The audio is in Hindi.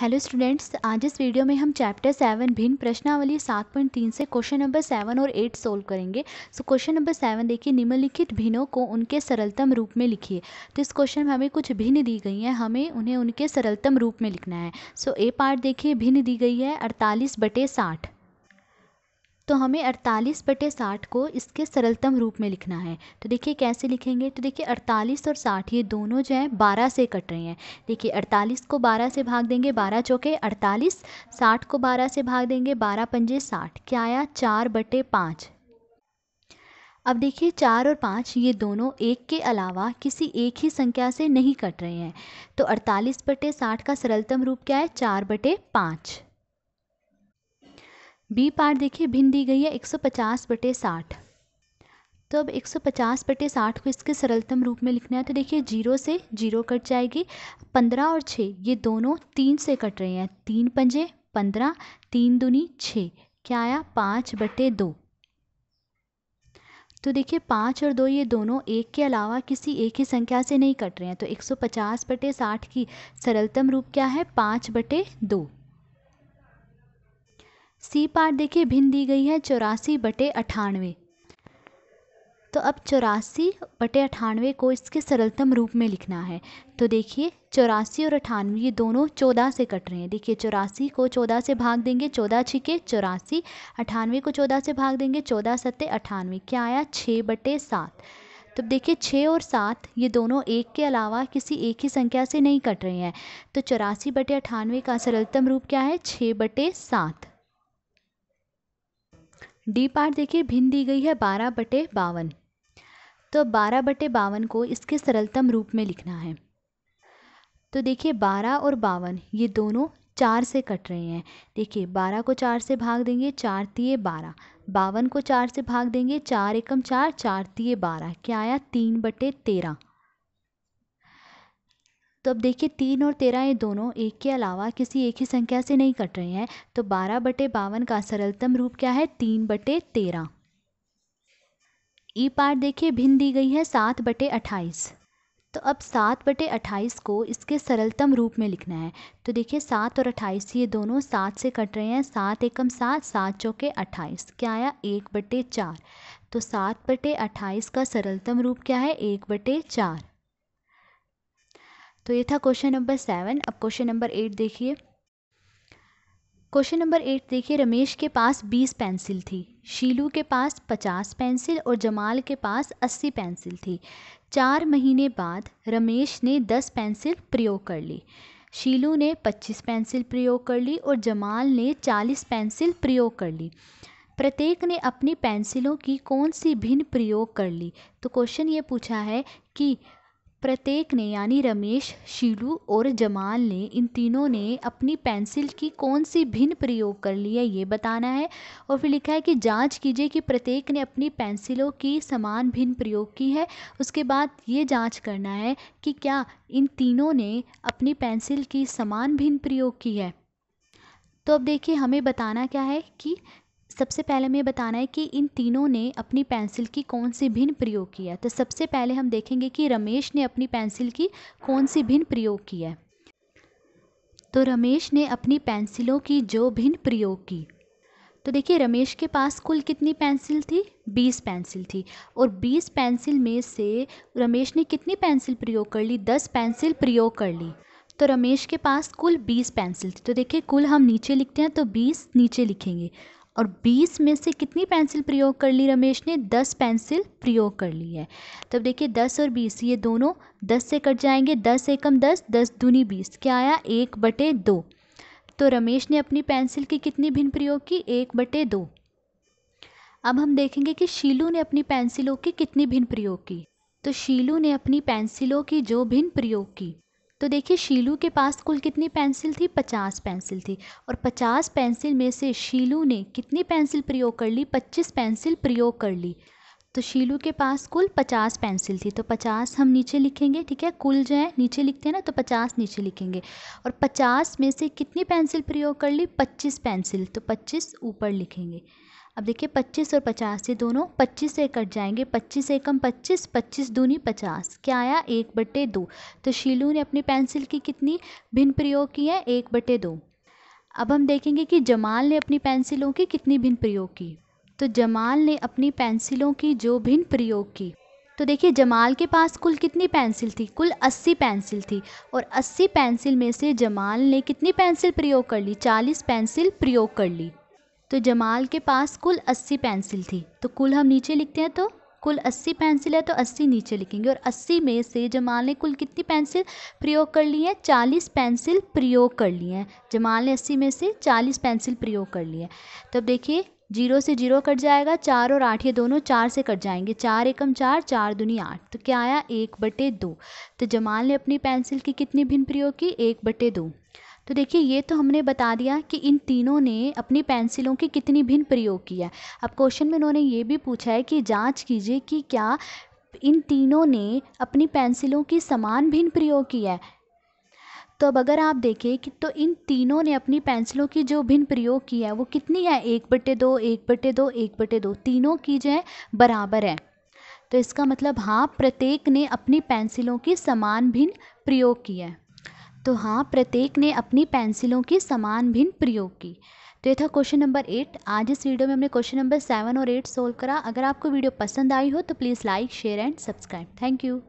हेलो स्टूडेंट्स आज इस वीडियो में हम चैप्टर सेवन भिन्न प्रश्नावली सात पॉइंट तीन से क्वेश्चन नंबर सेवन और एट सोल्व करेंगे सो क्वेश्चन नंबर सेवन देखिए निम्नलिखित भिन्नों को उनके सरलतम रूप में लिखिए तो इस क्वेश्चन में हमें कुछ भिन्न दी गई हैं हमें उन्हें उनके सरलतम रूप में लिखना है सो ए पार्ट देखिए भिन्न दी गई है अड़तालीस बटे साठ तो हमें अड़तालीस बटे साठ को इसके सरलतम रूप में लिखना है तो देखिए कैसे लिखेंगे तो देखिए अड़तालीस और साठ ये दोनों जो है बारह से कट रहे हैं देखिए अड़तालीस को बारह से भाग देंगे बारह चौके अड़तालीस साठ को बारह से भाग देंगे बारह पंजे साठ क्या आया चार बटे पाँच अब देखिए चार और पाँच ये दोनों एक के अलावा किसी एक ही संख्या से नहीं कट रहे हैं तो अड़तालीस बटे साठ का सरलतम रूप क्या है चार बटे पाँच बी पार्ट देखिए भिन्न दी गई है 150 बटे साठ तो अब 150 बटे साठ को इसके सरलतम रूप में लिखना है तो देखिए जीरो से जीरो कट जाएगी पंद्रह और छः ये दोनों तीन से कट रहे हैं तीन पंजे पंद्रह तीन दुनी छः क्या आया पाँच बटे दो तो देखिए पाँच और दो ये दोनों एक के अलावा किसी एक ही संख्या से नहीं कट रहे हैं तो 150 बटे साठ की सरलतम रूप क्या है पाँच बटे दो सी पार देखिए भिन्न दी गई है चौरासी बटे अठानवे तो अब चौरासी बटे अठानवे को इसके सरलतम रूप में लिखना है तो देखिए चौरासी और अठानवे ये दोनों चौदह से कट रहे हैं देखिए चौरासी को चौदह से भाग देंगे चौदह छिके चौरासी अठानवे को चौदह से भाग देंगे चौदह सत्ते अठानवे क्या आया छः बटे सात तो देखिए छः और सात ये दोनों एक के अलावा किसी एक ही संख्या से नहीं कट रहे हैं तो चौरासी बटे अठानवे का सरलतम रूप क्या है छः बटे सात डी पार्ट देखिए भिन्न दी गई है बारह बटे बावन तो बारह बटे बावन को इसके सरलतम रूप में लिखना है तो देखिए बारह और बावन ये दोनों चार से कट रहे हैं देखिए बारह को चार से भाग देंगे चार तीए बारह बावन को चार से भाग देंगे चार एकम चार चार तीए बारह क्या आया तीन बटे तेरह तो अब देखिए तीन और तेरह ये दोनों एक के अलावा किसी एक ही संख्या से नहीं कट रहे हैं तो बारह बटे बावन का सरलतम रूप क्या है तीन बटे तेरह ई पार्ट देखिए भिन्न दी गई है सात बटे अट्ठाईस तो अब सात बटे अट्ठाईस को इसके सरलतम रूप में लिखना है तो देखिए सात और अट्ठाईस ये दोनों सात से कट रहे हैं सात एकम सात सात चौके अट्ठाईस क्या आया एक बटे चार तो सात बटे अट्ठाईस का सरलतम रूप क्या है एक बटे चार तो ये था क्वेश्चन नंबर सेवन अब क्वेश्चन नंबर एट देखिए क्वेश्चन नंबर एट देखिए रमेश के पास बीस पेंसिल थी शीलू के पास पचास पेंसिल और जमाल के पास अस्सी पेंसिल थी चार महीने बाद रमेश ने दस पेंसिल प्रयोग कर ली शीलू ने पच्चीस पेंसिल प्रयोग कर ली और जमाल ने चालीस पेंसिल प्रयोग कर ली प्रत्येक ने अपनी पेंसिलों की कौन सी भिन्न प्रयोग कर ली तो क्वेश्चन ये पूछा है कि प्रत्येक ने यानी रमेश शीलू और जमाल ने इन तीनों ने अपनी पेंसिल की कौन सी भिन्न प्रयोग कर ली है ये बताना है और फिर लिखा है कि जांच कीजिए कि प्रत्येक ने अपनी पेंसिलों की समान भिन्न प्रयोग की है उसके बाद ये जांच करना है कि क्या इन तीनों ने अपनी पेंसिल की समान भिन्न प्रयोग की है तो अब देखिए हमें बताना क्या है कि सबसे पहले हमें बताना है कि इन तीनों ने अपनी पेंसिल की कौन सी भिन्न प्रयोग किया तो सबसे पहले हम देखेंगे कि रमेश ने अपनी पेंसिल की कौन सी भिन्न प्रयोग किया तो रमेश ने अपनी पेंसिलों की जो भिन्न प्रयोग की तो देखिए रमेश के पास कुल कितनी पेंसिल थी बीस पेंसिल थी और बीस पेंसिल में से रमेश ने कितनी पेंसिल प्रयोग कर ली दस पेंसिल प्रयोग कर ली तो रमेश के पास कुल बीस पेंसिल थी तो देखिए कुल हम नीचे लिखते हैं तो बीस नीचे लिखेंगे और 20 में से कितनी पेंसिल प्रयोग कर ली रमेश ने 10 पेंसिल प्रयोग कर ली है तब देखिए 10 और 20 ये दोनों 10 से कट जाएंगे 10 एकम 10 10 दूनी 20 क्या आया एक बटे दो तो रमेश ने अपनी पेंसिल की कितनी भिन्न प्रयोग की एक बटे दो अब हम देखेंगे कि शीलू ने अपनी पेंसिलों की कितनी भिन्न प्रयोग की तो शीलू ने अपनी पेंसिलों की जो भिन्न प्रयोग की तो देखिए शीलू के पास कुल कितनी पेंसिल थी पचास पेंसिल थी और पचास पेंसिल में से शीलू ने कितनी पेंसिल प्रयोग कर ली पच्चीस पेंसिल प्रयोग कर ली तो शीलू के पास कुल पचास पेंसिल थी तो पचास हम नीचे लिखेंगे ठीक है कुल जो है नीचे लिखते हैं ना तो पचास नीचे लिखेंगे और पचास में से कितनी पेंसिल प्रयोग कर ली पच्चीस पेंसिल तो पच्चीस ऊपर लिखेंगे अब देखिए पच्चीस और पचास ये दोनों पच्चीस से कट जाएंगे पच्चीस से कम पच्चीस पच्चीस दूनी पचास क्या आया एक बटे दो तो शीलू ने अपनी पेंसिल की कितनी भिन्न प्रयोग की है एक बटे दो अब हम देखेंगे कि जमाल ने अपनी पेंसिलों की कितनी भिन्न प्रयोग की तो जमाल ने अपनी पेंसिलों की जो भिन्न प्रयोग की तो देखिए जमाल के पास कुल कितनी पेंसिल थी कुल 80 पेंसिल थी और 80 पेंसिल में से जमाल ने कितनी पेंसिल प्रयोग कर ली 40 पेंसिल प्रयोग कर ली तो जमाल के पास कुल अस्सी पेंसिल थी तो कुल हम नीचे लिखते हैं तो कुल अस्सी पेंसिल है तो अस्सी नीचे लिखेंगे और अस्सी में से जमाल ने कुल कितनी पेंसिल प्रयोग कर ली है चालीस पेंसिल प्रयोग कर ली हैं जमाल ने अस्सी में से चालीस पेंसिल प्रयोग कर ली है तो अब देखिए जीरो से जीरो कट जाएगा चार और आठ ये दोनों चार से कट जाएंगे चार एकम चार चार दुनी आठ तो क्या आया एक बटे दो तो जमाल ने अपनी पेंसिल की कितनी भिन्न प्रयोग की एक बटे दो तो देखिए ये तो हमने बता दिया कि इन तीनों ने अपनी पेंसिलों के कितनी भिन्न प्रयोग किया है अब क्वेश्चन में उन्होंने ये भी पूछा है कि जांच कीजिए कि क्या इन तीनों ने अपनी पेंसिलों की समान भिन्न प्रयोग किया है तो अब अगर आप देखें कि तो इन तीनों ने अपनी पेंसिलों की जो भिन्न प्रयोग की है वो कितनी है एक बटे दो एक बटे दो एक बटे दो तीनों की जो है बराबर है तो इसका मतलब हाँ प्रत्येक ने अपनी पेंसिलों की समान भिन्न प्रयोग किया है तो हाँ प्रत्येक ने अपनी पेंसिलों की समान भिन्न प्रयोग की तो ये था क्वेश्चन नंबर एट आज इस वीडियो में हमने क्वेश्चन नंबर सेवन और एट सोल्व करा अगर आपको वीडियो पसंद आई हो तो please like share and subscribe thank you